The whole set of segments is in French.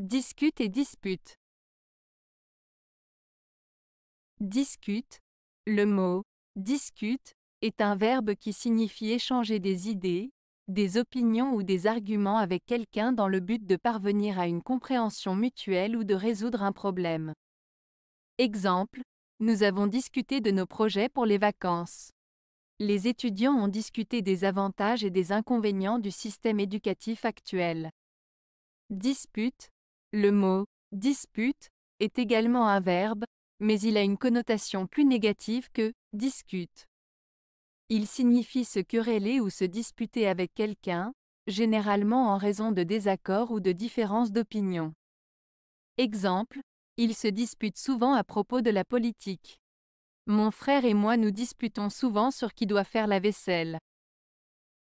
Discute et dispute. Discute. Le mot discute est un verbe qui signifie échanger des idées, des opinions ou des arguments avec quelqu'un dans le but de parvenir à une compréhension mutuelle ou de résoudre un problème. Exemple, nous avons discuté de nos projets pour les vacances. Les étudiants ont discuté des avantages et des inconvénients du système éducatif actuel. Dispute, le mot dispute est également un verbe, mais il a une connotation plus négative que discute. Il signifie se quereller ou se disputer avec quelqu'un, généralement en raison de désaccords ou de différences d'opinion. Exemple, il se dispute souvent à propos de la politique. Mon frère et moi nous disputons souvent sur qui doit faire la vaisselle.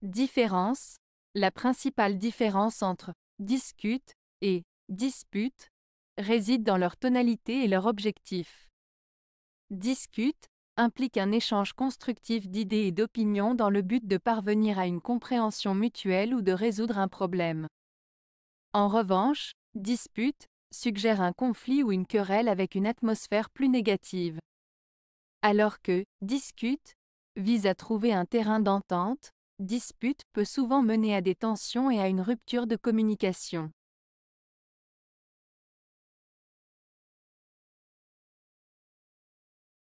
Différence, la principale différence entre discute et dispute, réside dans leur tonalité et leur objectif. Discute implique un échange constructif d'idées et d'opinions dans le but de parvenir à une compréhension mutuelle ou de résoudre un problème. En revanche, dispute suggère un conflit ou une querelle avec une atmosphère plus négative. Alors que discute vise à trouver un terrain d'entente, dispute peut souvent mener à des tensions et à une rupture de communication.